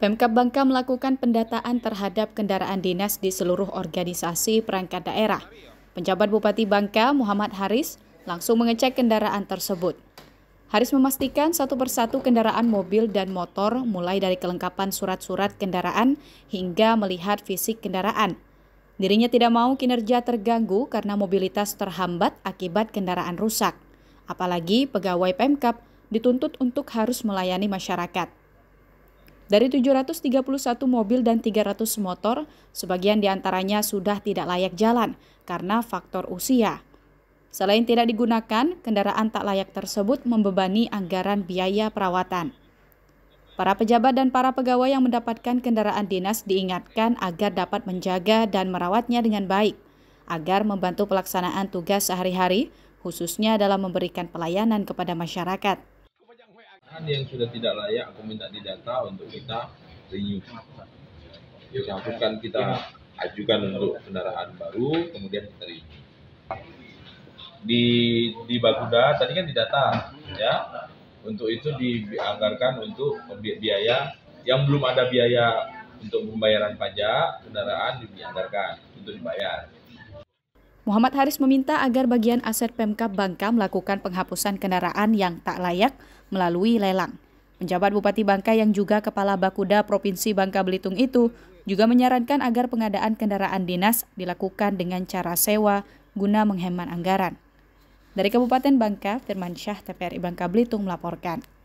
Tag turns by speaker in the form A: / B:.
A: Pemkab Bangka melakukan pendataan terhadap kendaraan dinas di seluruh organisasi perangkat daerah. Penjabat Bupati Bangka, Muhammad Haris, langsung mengecek kendaraan tersebut. Haris memastikan satu persatu kendaraan mobil dan motor mulai dari kelengkapan surat-surat kendaraan hingga melihat fisik kendaraan. Dirinya tidak mau kinerja terganggu karena mobilitas terhambat akibat kendaraan rusak. Apalagi pegawai Pemkap dituntut untuk harus melayani masyarakat. Dari 731 mobil dan 300 motor, sebagian diantaranya sudah tidak layak jalan karena faktor usia. Selain tidak digunakan, kendaraan tak layak tersebut membebani anggaran biaya perawatan. Para pejabat dan para pegawai yang mendapatkan kendaraan dinas diingatkan agar dapat menjaga dan merawatnya dengan baik, agar membantu pelaksanaan tugas sehari-hari, khususnya dalam memberikan pelayanan kepada masyarakat
B: permintaan yang sudah tidak layak aku minta di data untuk kita renew bukan kita ajukan untuk kendaraan baru kemudian kita renew di di Baguda tadi kan di data ya untuk itu dianggarkan untuk biaya yang belum ada biaya untuk pembayaran pajak kendaraan dianggarkan untuk dibayar
A: Muhammad Haris meminta agar bagian aset Pemkap Bangka melakukan penghapusan kendaraan yang tak layak melalui lelang. Penjabat Bupati Bangka yang juga Kepala Bakuda Provinsi Bangka Belitung itu juga menyarankan agar pengadaan kendaraan dinas dilakukan dengan cara sewa guna menghemat anggaran. Dari Kabupaten Bangka, Firman Syah, TPRI Bangka Belitung melaporkan.